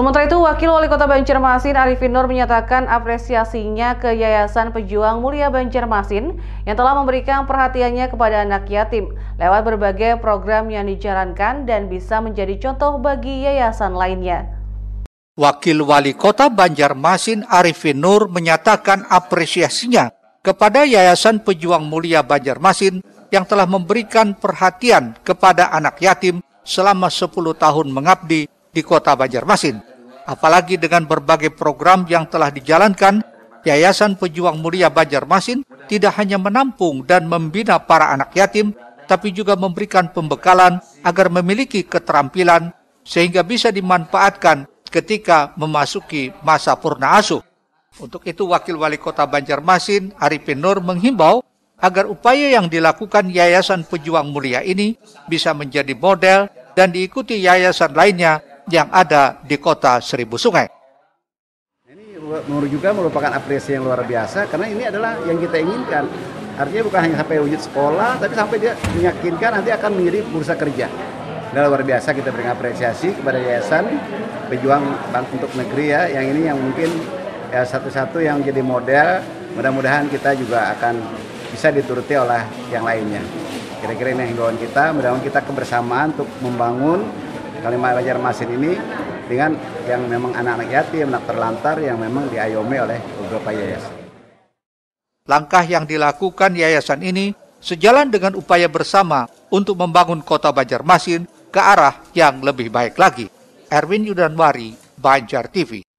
Sementara itu, Wakil Wali Kota Banjarmasin Arifin Nur menyatakan apresiasinya ke Yayasan Pejuang Mulia Banjarmasin yang telah memberikan perhatiannya kepada anak yatim lewat berbagai program yang dijalankan dan bisa menjadi contoh bagi yayasan lainnya. Wakil Wali Kota Banjarmasin Arifin Nur menyatakan apresiasinya kepada Yayasan Pejuang Mulia Banjarmasin yang telah memberikan perhatian kepada anak yatim selama 10 tahun mengabdi di kota Banjarmasin. Apalagi dengan berbagai program yang telah dijalankan, Yayasan Pejuang Mulia Banjarmasin tidak hanya menampung dan membina para anak yatim, tapi juga memberikan pembekalan agar memiliki keterampilan sehingga bisa dimanfaatkan ketika memasuki masa purna asuh. Untuk itu Wakil Wali Kota Banjarmasin Arifin Nur menghimbau agar upaya yang dilakukan Yayasan Pejuang Mulia ini bisa menjadi model dan diikuti yayasan lainnya yang ada di kota Seribu Sungai. Ini menurut juga merupakan apresiasi yang luar biasa karena ini adalah yang kita inginkan. Artinya bukan hanya sampai wujud sekolah, tapi sampai dia meyakinkan nanti akan menjadi bursa kerja. Dan luar biasa kita berikan apresiasi kepada Yayasan Pejuang Bank untuk Negeri ya, yang ini yang mungkin ya satu-satu yang jadi model. Mudah-mudahan kita juga akan bisa dituruti oleh yang lainnya. Kira-kira ini himbauan kita, mudah-mudahan kita kebersamaan untuk membangun Kalimantan Banjarmasin ini dengan yang memang anak-anak yatim, anak terlantar yang memang diayomi oleh beberapa yayasan. Langkah yang dilakukan yayasan ini sejalan dengan upaya bersama untuk membangun kota Banjarmasin ke arah yang lebih baik lagi. Erwin Yudanwari, Banjar TV.